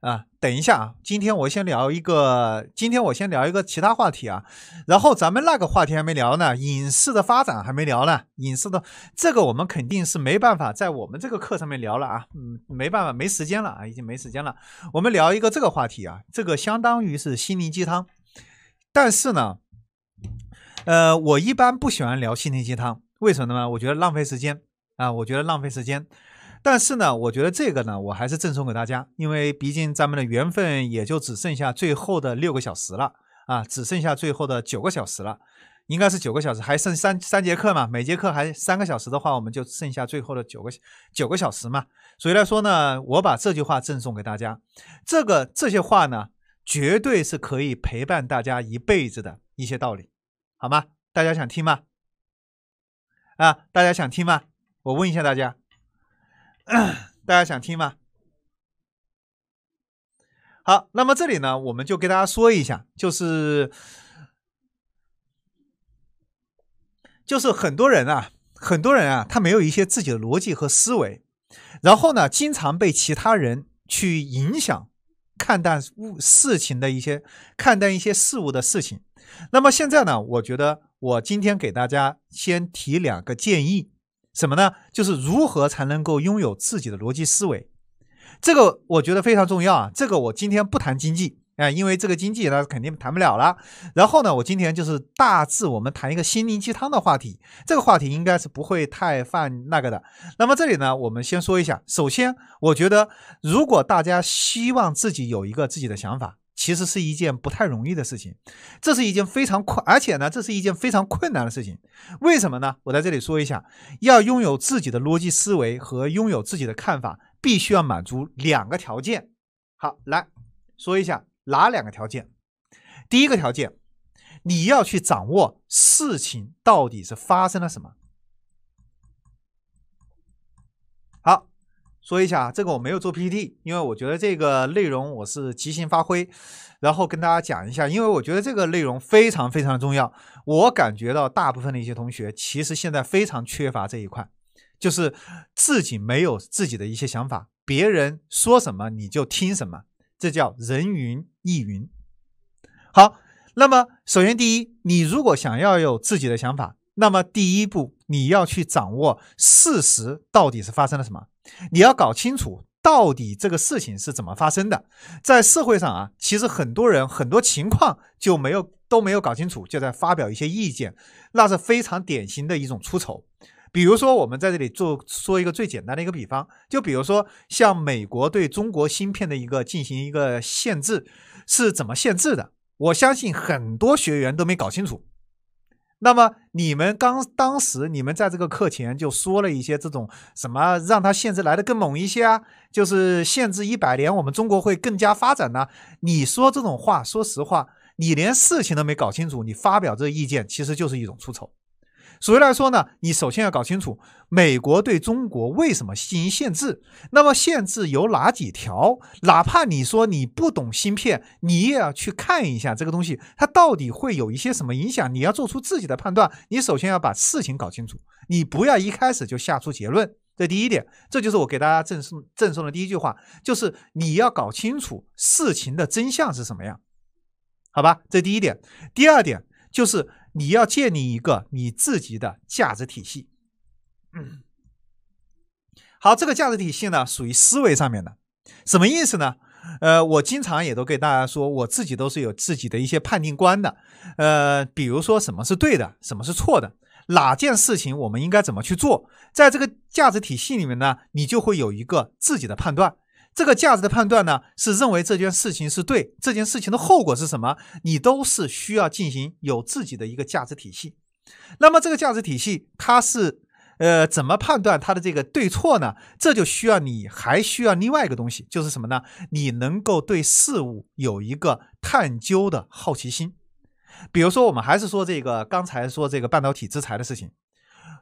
啊，等一下啊，今天我先聊一个，今天我先聊一个其他话题啊，然后咱们那个话题还没聊呢，影视的发展还没聊呢，影视的这个我们肯定是没办法在我们这个课上面聊了啊，嗯，没办法，没时间了啊，已经没时间了，我们聊一个这个话题啊，这个相当于是心灵鸡汤，但是呢，呃，我一般不喜欢聊心灵鸡汤，为什么呢？我觉得浪费时间啊，我觉得浪费时间。但是呢，我觉得这个呢，我还是赠送给大家，因为毕竟咱们的缘分也就只剩下最后的六个小时了啊，只剩下最后的九个小时了，应该是九个小时，还剩三三节课嘛，每节课还三个小时的话，我们就剩下最后的九个九个小时嘛。所以来说呢，我把这句话赠送给大家，这个这些话呢，绝对是可以陪伴大家一辈子的一些道理，好吗？大家想听吗？啊，大家想听吗？我问一下大家。大家想听吗？好，那么这里呢，我们就给大家说一下，就是就是很多人啊，很多人啊，他没有一些自己的逻辑和思维，然后呢，经常被其他人去影响看待物事情的一些看待一些事物的事情。那么现在呢，我觉得我今天给大家先提两个建议。什么呢？就是如何才能够拥有自己的逻辑思维，这个我觉得非常重要啊。这个我今天不谈经济啊，因为这个经济呢肯定谈不了了。然后呢，我今天就是大致我们谈一个心灵鸡汤的话题，这个话题应该是不会太犯那个的。那么这里呢，我们先说一下。首先，我觉得如果大家希望自己有一个自己的想法。其实是一件不太容易的事情，这是一件非常困，而且呢，这是一件非常困难的事情。为什么呢？我在这里说一下，要拥有自己的逻辑思维和拥有自己的看法，必须要满足两个条件。好，来说一下哪两个条件。第一个条件，你要去掌握事情到底是发生了什么。说一下这个我没有做 PPT，因为我觉得这个内容我是即兴发挥，然后跟大家讲一下，因为我觉得这个内容非常非常重要。我感觉到大部分的一些同学其实现在非常缺乏这一块，就是自己没有自己的一些想法，别人说什么你就听什么，这叫人云亦云。好，那么首先第一，你如果想要有自己的想法，那么第一步你要去掌握事实到底是发生了什么。你要搞清楚到底这个事情是怎么发生的，在社会上啊，其实很多人很多情况就没有都没有搞清楚，就在发表一些意见，那是非常典型的一种出丑。比如说，我们在这里做说一个最简单的一个比方，就比如说像美国对中国芯片的一个进行一个限制，是怎么限制的？我相信很多学员都没搞清楚。那么你们刚当时你们在这个课前就说了一些这种什么，让他限制来的更猛一些啊，就是限制一百年，我们中国会更加发展呢？你说这种话，说实话，你连事情都没搞清楚，你发表这意见其实就是一种出丑。所以来说呢，你首先要搞清楚美国对中国为什么进行限制。那么限制有哪几条？哪怕你说你不懂芯片，你也要去看一下这个东西，它到底会有一些什么影响。你要做出自己的判断。你首先要把事情搞清楚，你不要一开始就下出结论。这第一点，这就是我给大家赠送赠送的第一句话，就是你要搞清楚事情的真相是什么样，好吧？这第一点，第二点就是。你要建立一个你自己的价值体系。好，这个价值体系呢，属于思维上面的，什么意思呢？呃，我经常也都给大家说，我自己都是有自己的一些判定观的。呃，比如说什么是对的，什么是错的，哪件事情我们应该怎么去做，在这个价值体系里面呢，你就会有一个自己的判断。这个价值的判断呢，是认为这件事情是对，这件事情的后果是什么，你都是需要进行有自己的一个价值体系。那么这个价值体系，它是呃怎么判断它的这个对错呢？这就需要你还需要另外一个东西，就是什么呢？你能够对事物有一个探究的好奇心。比如说，我们还是说这个刚才说这个半导体制裁的事情，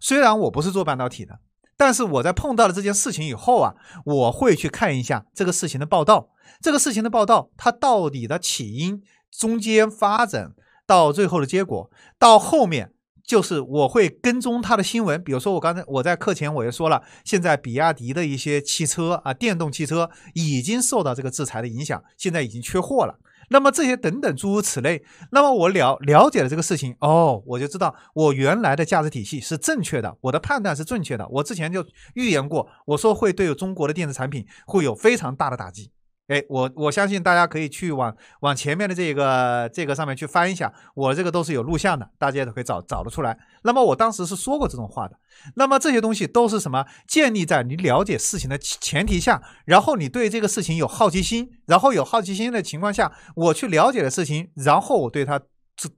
虽然我不是做半导体的。但是我在碰到了这件事情以后啊，我会去看一下这个事情的报道，这个事情的报道，它到底的起因、中间发展到最后的结果，到后面。就是我会跟踪他的新闻，比如说我刚才我在课前我也说了，现在比亚迪的一些汽车啊，电动汽车已经受到这个制裁的影响，现在已经缺货了。那么这些等等诸如此类，那么我了了解了这个事情，哦，我就知道我原来的价值体系是正确的，我的判断是正确的。我之前就预言过，我说会对中国的电子产品会有非常大的打击。哎，我我相信大家可以去往往前面的这个这个上面去翻一下，我这个都是有录像的，大家都可以找找得出来。那么我当时是说过这种话的。那么这些东西都是什么？建立在你了解事情的前提下，然后你对这个事情有好奇心，然后有好奇心的情况下，我去了解的事情，然后我对它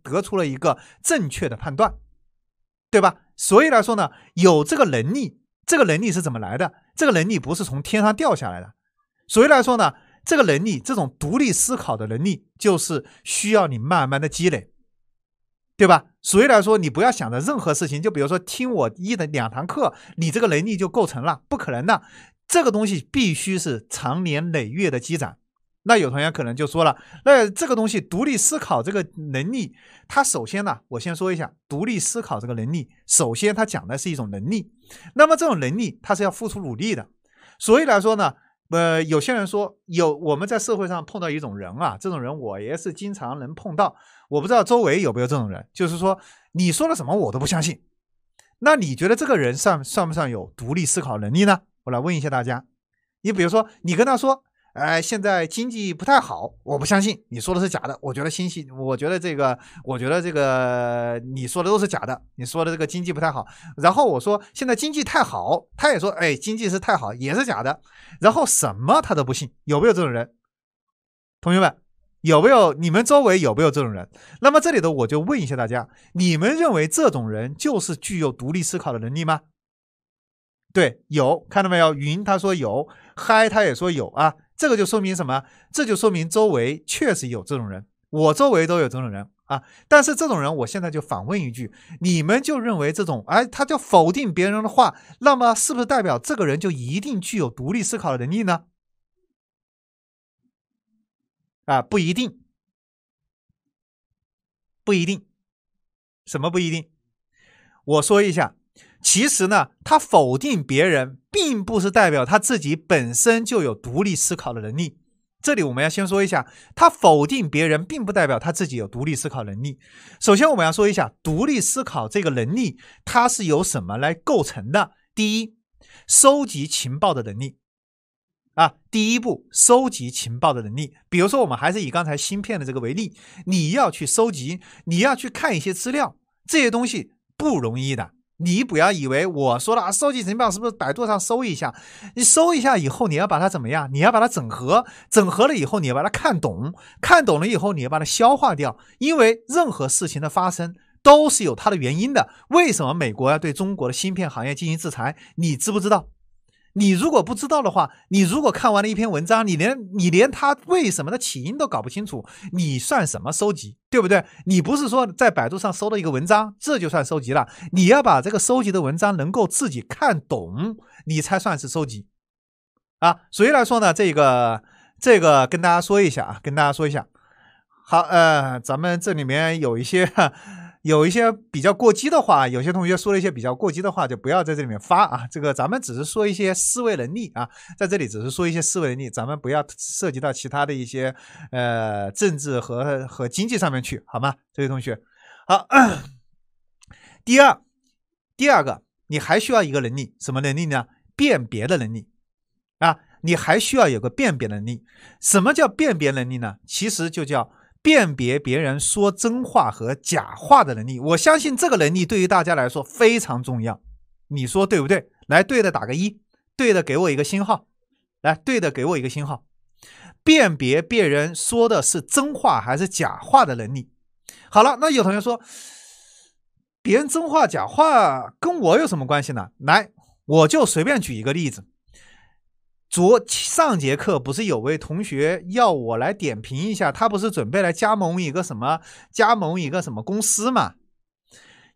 得出了一个正确的判断，对吧？所以来说呢，有这个能力，这个能力是怎么来的？这个能力不是从天上掉下来的。所以来说呢？这个能力，这种独立思考的能力，就是需要你慢慢的积累，对吧？所以来说，你不要想着任何事情，就比如说听我一的两堂课，你这个能力就构成了，不可能的。这个东西必须是长年累月的积攒。那有同学可能就说了，那这个东西独立思考这个能力，它首先呢，我先说一下，独立思考这个能力，首先它讲的是一种能力，那么这种能力它是要付出努力的，所以来说呢。呃，有些人说有，我们在社会上碰到一种人啊，这种人我也是经常能碰到。我不知道周围有没有这种人，就是说你说了什么我都不相信。那你觉得这个人算算不算有独立思考能力呢？我来问一下大家，你比如说你跟他说。哎，现在经济不太好，我不相信你说的是假的。我觉得经济，我觉得这个，我觉得这个，你说的都是假的。你说的这个经济不太好，然后我说现在经济太好，他也说哎，经济是太好，也是假的。然后什么他都不信，有没有这种人？同学们，有没有你们周围有没有这种人？那么这里的我就问一下大家，你们认为这种人就是具有独立思考的能力吗？对，有看到没有？云他说有，嗨他也说有啊。这个就说明什么？这就说明周围确实有这种人，我周围都有这种人啊。但是这种人，我现在就反问一句：你们就认为这种，哎，他就否定别人的话，那么是不是代表这个人就一定具有独立思考的能力呢？啊，不一定，不一定。什么不一定？我说一下。其实呢，他否定别人，并不是代表他自己本身就有独立思考的能力。这里我们要先说一下，他否定别人，并不代表他自己有独立思考能力。首先，我们要说一下独立思考这个能力，它是由什么来构成的？第一，收集情报的能力。啊，第一步，收集情报的能力。比如说，我们还是以刚才芯片的这个为例，你要去收集，你要去看一些资料，这些东西不容易的。你不要以为我说了啊，收集情报是不是百度上搜一下？你搜一下以后，你要把它怎么样？你要把它整合，整合了以后，你要把它看懂，看懂了以后，你要把它消化掉。因为任何事情的发生都是有它的原因的。为什么美国要对中国的芯片行业进行制裁？你知不知道？你如果不知道的话，你如果看完了一篇文章，你连你连它为什么的起因都搞不清楚，你算什么收集，对不对？你不是说在百度上搜了一个文章，这就算收集了？你要把这个收集的文章能够自己看懂，你才算是收集。啊，所以来说呢，这个这个跟大家说一下啊，跟大家说一下。好，呃，咱们这里面有一些。有一些比较过激的话，有些同学说了一些比较过激的话，就不要在这里面发啊。这个咱们只是说一些思维能力啊，在这里只是说一些思维能力，咱们不要涉及到其他的一些呃政治和和经济上面去，好吗？这位同学，好。第二，第二个，你还需要一个能力，什么能力呢？辨别的能力啊，你还需要有个辨别能力。什么叫辨别能力呢？其实就叫。辨别别人说真话和假话的能力，我相信这个能力对于大家来说非常重要。你说对不对？来，对的打个一，对的给我一个星号。来，对的给我一个星号。辨别别人说的是真话还是假话的能力。好了，那有同学说，别人真话假话跟我有什么关系呢？来，我就随便举一个例子。昨上节课不是有位同学要我来点评一下，他不是准备来加盟一个什么加盟一个什么公司嘛？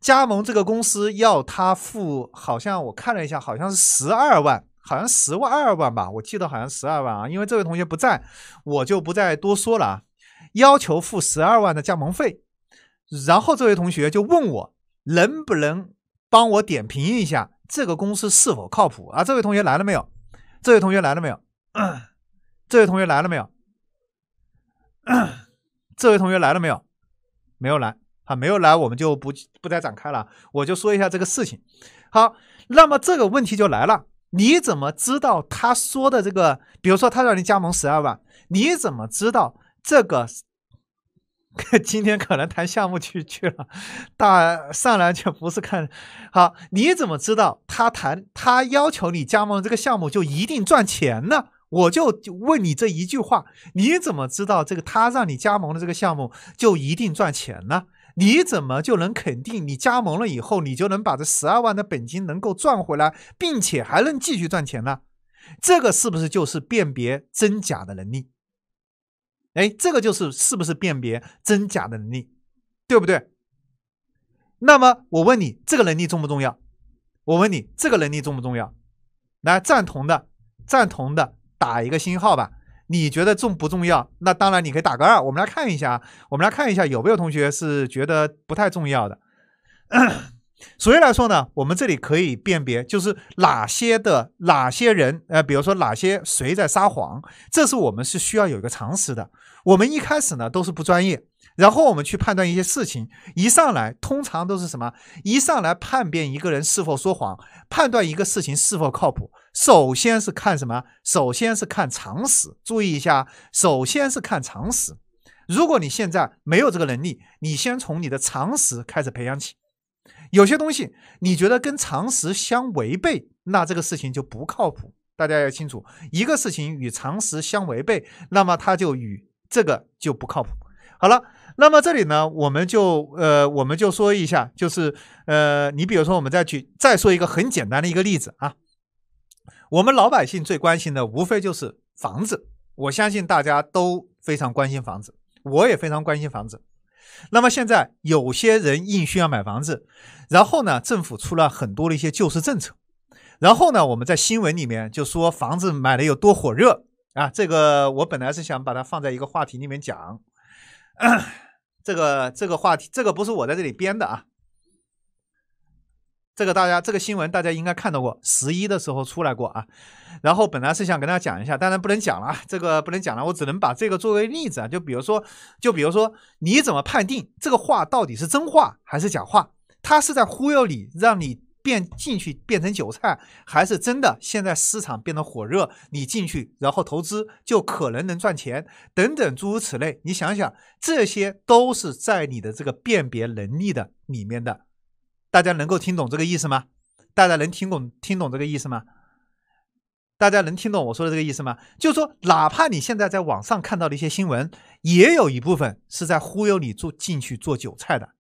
加盟这个公司要他付，好像我看了一下，好像是十二万，好像十万二万吧，我记得好像十二万啊。因为这位同学不在，我就不再多说了啊。要求付十二万的加盟费，然后这位同学就问我能不能帮我点评一下这个公司是否靠谱啊？这位同学来了没有？这位同学来了没有？这位同学来了没有？这位同学来了没有？没有来，啊，没有来，我们就不不再展开了。我就说一下这个事情。好，那么这个问题就来了：你怎么知道他说的这个？比如说，他让你加盟十二万，你怎么知道这个？今天可能谈项目去去了，大上来就不是看好。你怎么知道他谈他要求你加盟这个项目就一定赚钱呢？我就问你这一句话：你怎么知道这个他让你加盟的这个项目就一定赚钱呢？你怎么就能肯定你加盟了以后你就能把这十二万的本金能够赚回来，并且还能继续赚钱呢？这个是不是就是辨别真假的能力？哎，这个就是是不是辨别真假的能力，对不对？那么我问你，这个能力重不重要？我问你，这个能力重不重要？来，赞同的，赞同的，打一个星号吧。你觉得重不重要？那当然，你可以打个二。我们来看一下啊，我们来看一下有没有同学是觉得不太重要的。所以来说呢，我们这里可以辨别，就是哪些的哪些人，呃，比如说哪些谁在撒谎，这是我们是需要有一个常识的。我们一开始呢都是不专业，然后我们去判断一些事情，一上来通常都是什么？一上来判别一个人是否说谎，判断一个事情是否靠谱，首先是看什么？首先是看常识。注意一下，首先是看常识。如果你现在没有这个能力，你先从你的常识开始培养起。有些东西你觉得跟常识相违背，那这个事情就不靠谱。大家要清楚，一个事情与常识相违背，那么它就与这个就不靠谱。好了，那么这里呢，我们就呃，我们就说一下，就是呃，你比如说，我们再去再说一个很简单的一个例子啊，我们老百姓最关心的无非就是房子，我相信大家都非常关心房子，我也非常关心房子。那么现在有些人硬需要买房子，然后呢，政府出了很多的一些救市政策，然后呢，我们在新闻里面就说房子买的有多火热啊！这个我本来是想把它放在一个话题里面讲，这个这个话题这个不是我在这里编的啊。这个大家这个新闻大家应该看到过，十一的时候出来过啊。然后本来是想跟大家讲一下，当然不能讲了，这个不能讲了，我只能把这个作为例子啊。就比如说，就比如说，你怎么判定这个话到底是真话还是假话？他是在忽悠你，让你变进去变成韭菜，还是真的？现在市场变得火热，你进去然后投资就可能能赚钱等等诸如此类。你想想，这些都是在你的这个辨别能力的里面的。大家能够听懂这个意思吗？大家能听懂听懂这个意思吗？大家能听懂我说的这个意思吗？就是说，哪怕你现在在网上看到的一些新闻，也有一部分是在忽悠你做进去做韭菜的。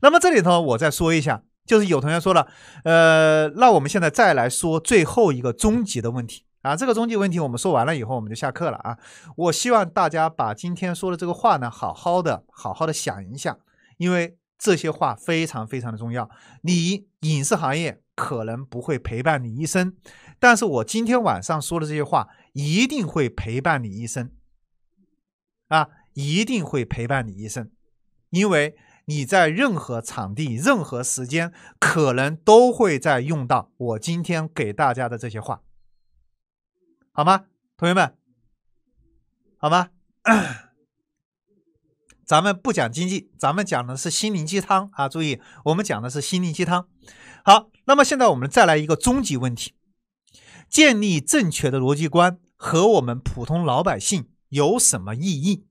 那么这里头我再说一下，就是有同学说了，呃，那我们现在再来说最后一个终极的问题啊。这个终极问题我们说完了以后，我们就下课了啊。我希望大家把今天说的这个话呢，好好的好好的想一想，因为。这些话非常非常的重要。你影视行业可能不会陪伴你一生，但是我今天晚上说的这些话一定会陪伴你一生，啊，一定会陪伴你一生，因为你在任何场地、任何时间，可能都会在用到我今天给大家的这些话，好吗，同学们？好吗？咱们不讲经济，咱们讲的是心灵鸡汤啊！注意，我们讲的是心灵鸡汤。好，那么现在我们再来一个终极问题：建立正确的逻辑观和我们普通老百姓有什么意义？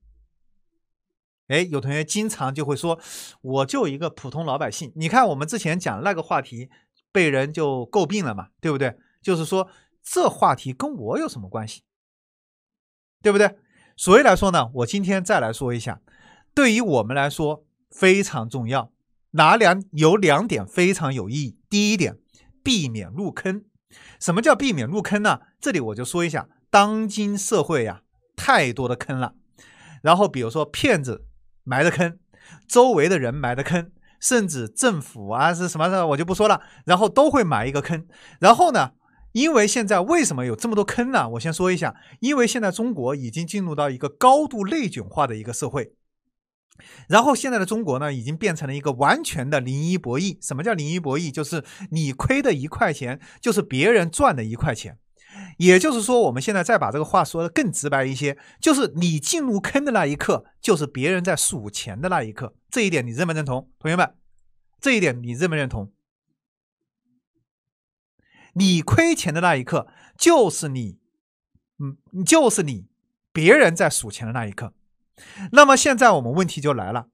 哎，有同学经常就会说，我就一个普通老百姓。你看，我们之前讲那个话题被人就诟病了嘛，对不对？就是说这话题跟我有什么关系？对不对？所以来说呢，我今天再来说一下。对于我们来说非常重要，哪两有两点非常有意义。第一点，避免入坑。什么叫避免入坑呢？这里我就说一下，当今社会呀，太多的坑了。然后，比如说骗子埋的坑，周围的人埋的坑，甚至政府啊是什么的，我就不说了。然后都会埋一个坑。然后呢，因为现在为什么有这么多坑呢？我先说一下，因为现在中国已经进入到一个高度内卷化的一个社会。然后现在的中国呢，已经变成了一个完全的零一博弈。什么叫零一博弈？就是你亏的一块钱，就是别人赚的一块钱。也就是说，我们现在再把这个话说的更直白一些，就是你进入坑的那一刻，就是别人在数钱的那一刻。这一点你认不认同，同学们？这一点你认不认同？你亏钱的那一刻，就是你，嗯，就是你，别人在数钱的那一刻。那么现在我们问题就来了，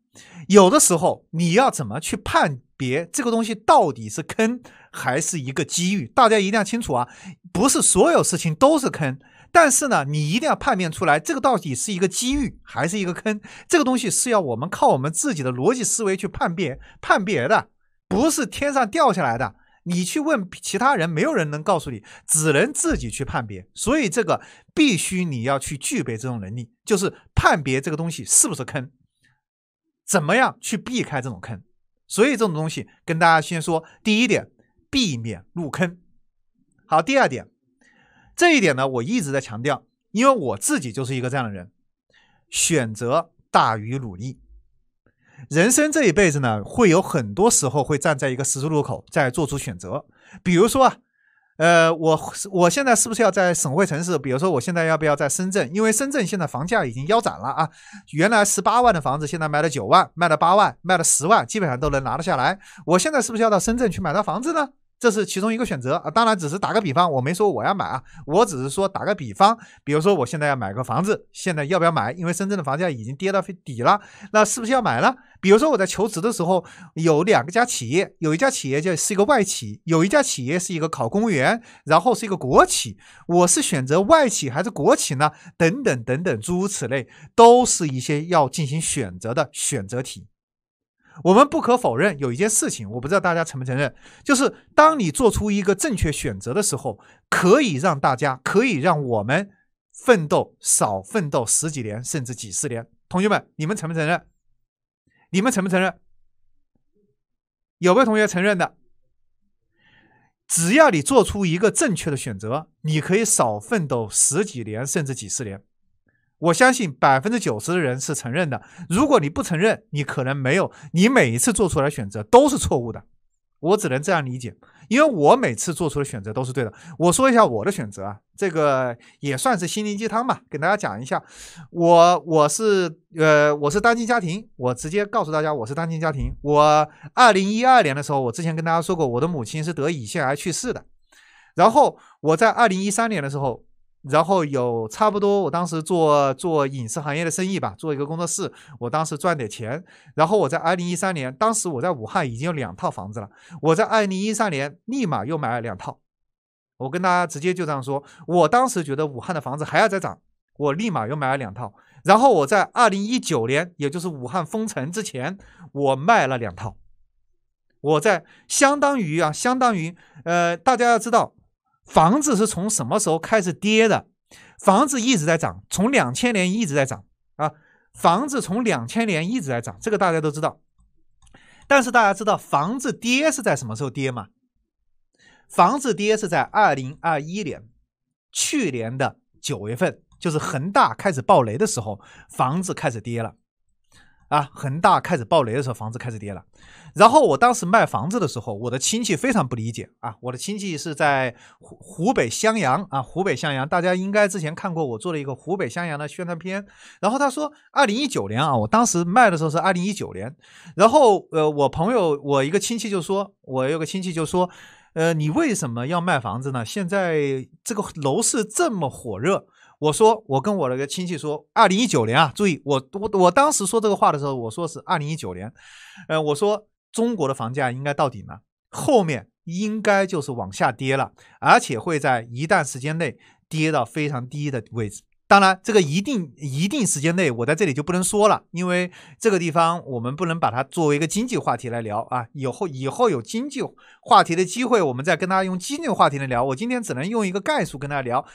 有的时候你要怎么去判别这个东西到底是坑还是一个机遇？大家一定要清楚啊，不是所有事情都是坑，但是呢，你一定要判别出来这个到底是一个机遇还是一个坑。这个东西是要我们靠我们自己的逻辑思维去判别判别的，不是天上掉下来的。你去问其他人，没有人能告诉你，只能自己去判别。所以这个必须你要去具备这种能力，就是判别这个东西是不是坑，怎么样去避开这种坑。所以这种东西跟大家先说，第一点，避免入坑。好，第二点，这一点呢我一直在强调，因为我自己就是一个这样的人，选择大于努力。人生这一辈子呢，会有很多时候会站在一个十字路口，在做出选择。比如说啊，呃，我我现在是不是要在省会城市？比如说我现在要不要在深圳？因为深圳现在房价已经腰斩了啊，原来十八万的房子，现在卖了九万，卖了八万，卖了十万，基本上都能拿得下来。我现在是不是要到深圳去买套房子呢？这是其中一个选择啊，当然只是打个比方，我没说我要买啊，我只是说打个比方，比如说我现在要买个房子，现在要不要买？因为深圳的房价已经跌到底了，那是不是要买了？比如说我在求职的时候，有两个家企业，有一家企业就是一个外企，有一家企业是一个考公务员，然后是一个国企，我是选择外企还是国企呢？等等等等，诸如此类，都是一些要进行选择的选择题。我们不可否认有一件事情，我不知道大家承不承认，就是当你做出一个正确选择的时候，可以让大家，可以让我们奋斗少奋斗十几年甚至几十年。同学们，你们承不承认？你们承不承认？有没有同学承认的？只要你做出一个正确的选择，你可以少奋斗十几年甚至几十年。我相信百分之九十的人是承认的。如果你不承认，你可能没有。你每一次做出来选择都是错误的，我只能这样理解，因为我每次做出的选择都是对的。我说一下我的选择啊，这个也算是心灵鸡汤吧，给大家讲一下。我我是呃我是单亲家庭，我直接告诉大家我是单亲家庭。我二零一二年的时候，我之前跟大家说过，我的母亲是得胰腺癌去世的。然后我在二零一三年的时候。然后有差不多，我当时做做影视行业的生意吧，做一个工作室，我当时赚点钱。然后我在2013年，当时我在武汉已经有两套房子了，我在2013年立马又买了两套。我跟大家直接就这样说，我当时觉得武汉的房子还要再涨，我立马又买了两套。然后我在2019年，也就是武汉封城之前，我卖了两套。我在相当于啊，相当于呃，大家要知道。房子是从什么时候开始跌的？房子一直在涨，从两千年一直在涨啊！房子从两千年一直在涨，这个大家都知道。但是大家知道房子跌是在什么时候跌吗？房子跌是在二零二一年，去年的九月份，就是恒大开始暴雷的时候，房子开始跌了。啊，恒大开始暴雷的时候，房子开始跌了。然后我当时卖房子的时候，我的亲戚非常不理解啊。我的亲戚是在湖湖北襄阳啊，湖北襄阳，大家应该之前看过我做了一个湖北襄阳的宣传片。然后他说，二零一九年啊，我当时卖的时候是二零一九年。然后呃，我朋友，我一个亲戚就说，我有个亲戚就说，呃，你为什么要卖房子呢？现在这个楼市这么火热。我说，我跟我那个亲戚说，二零一九年啊，注意，我我我当时说这个话的时候，我说是二零一九年，呃，我说中国的房价应该到顶了，后面应该就是往下跌了，而且会在一段时间内跌到非常低的位置。当然，这个一定一定时间内，我在这里就不能说了，因为这个地方我们不能把它作为一个经济话题来聊啊。以后以后有经济话题的机会，我们再跟大家用经济话题来聊。我今天只能用一个概述跟大家聊，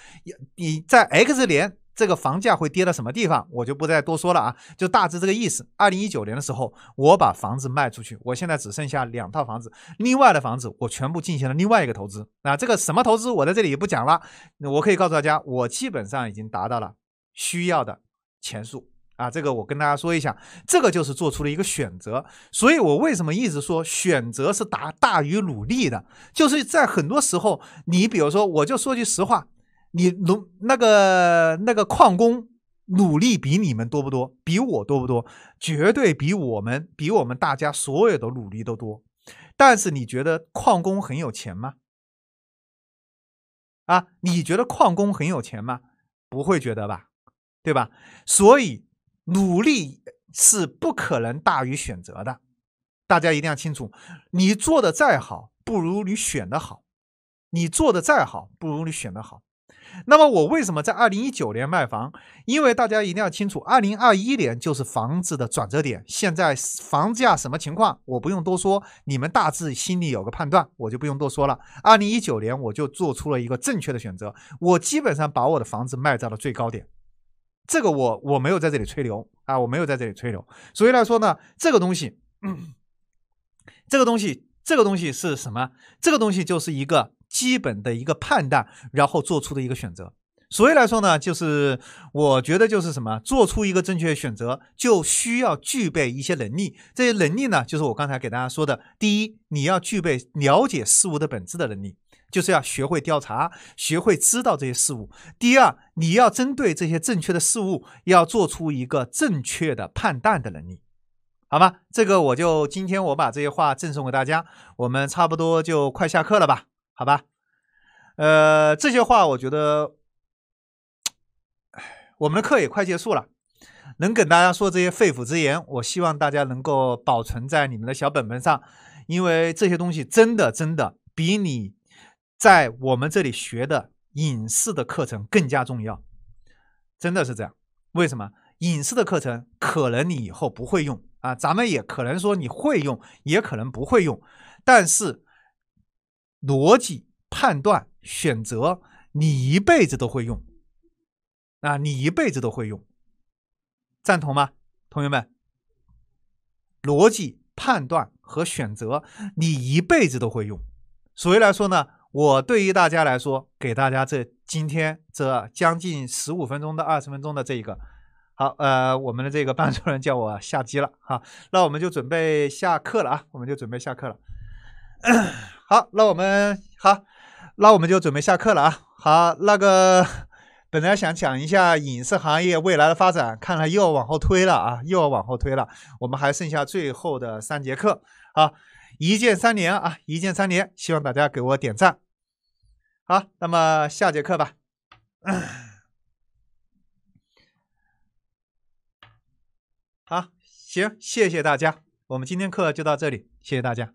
你在 X 联这个房价会跌到什么地方，我就不再多说了啊，就大致这个意思。二零一九年的时候，我把房子卖出去，我现在只剩下两套房子，另外的房子我全部进行了另外一个投资。那这个什么投资，我在这里也不讲了。我可以告诉大家，我基本上已经达到了需要的钱数啊，这个我跟大家说一下，这个就是做出了一个选择。所以我为什么一直说选择是大大于努力的，就是在很多时候，你比如说，我就说句实话。你努那个那个矿工努力比你们多不多？比我多不多？绝对比我们比我们大家所有的努力都多。但是你觉得矿工很有钱吗？啊，你觉得矿工很有钱吗？不会觉得吧，对吧？所以努力是不可能大于选择的。大家一定要清楚，你做的再好不如你选的好，你做的再好不如你选的好。那么我为什么在二零一九年卖房？因为大家一定要清楚，二零二一年就是房子的转折点。现在房价什么情况？我不用多说，你们大致心里有个判断，我就不用多说了。二零一九年我就做出了一个正确的选择，我基本上把我的房子卖在了最高点。这个我我没有在这里吹牛啊，我没有在这里吹牛。所以来说呢，这个东西，这个东西，这个东西是什么？这个东西就是一个。基本的一个判断，然后做出的一个选择。所以来说呢，就是我觉得就是什么，做出一个正确选择，就需要具备一些能力。这些能力呢，就是我刚才给大家说的：第一，你要具备了解事物的本质的能力，就是要学会调查，学会知道这些事物；第二，你要针对这些正确的事物，要做出一个正确的判断的能力，好吧，这个我就今天我把这些话赠送给大家，我们差不多就快下课了吧。好吧，呃，这些话我觉得，我们的课也快结束了，能跟大家说这些肺腑之言，我希望大家能够保存在你们的小本本上，因为这些东西真的真的比你在我们这里学的影视的课程更加重要，真的是这样。为什么？影视的课程可能你以后不会用啊，咱们也可能说你会用，也可能不会用，但是。逻辑判断选择，你一辈子都会用。啊，你一辈子都会用，赞同吗，同学们？逻辑判断和选择，你一辈子都会用。所以来说呢，我对于大家来说，给大家这今天这将近十五分钟到二十分钟的这一个，好，呃，我们的这个班主任叫我下机了哈，那我们就准备下课了啊，我们就准备下课了。好，那我们好，那我们就准备下课了啊。好，那个 本来想讲一下影视行业未来的发展，看来又要往后推了啊，又要往后推了。我们还剩下最后的三节课啊，一键三连啊，一键三连，希望大家给我点赞。好，那么下节课吧。好，行，谢谢大家，我们今天课就到这里，谢谢大家。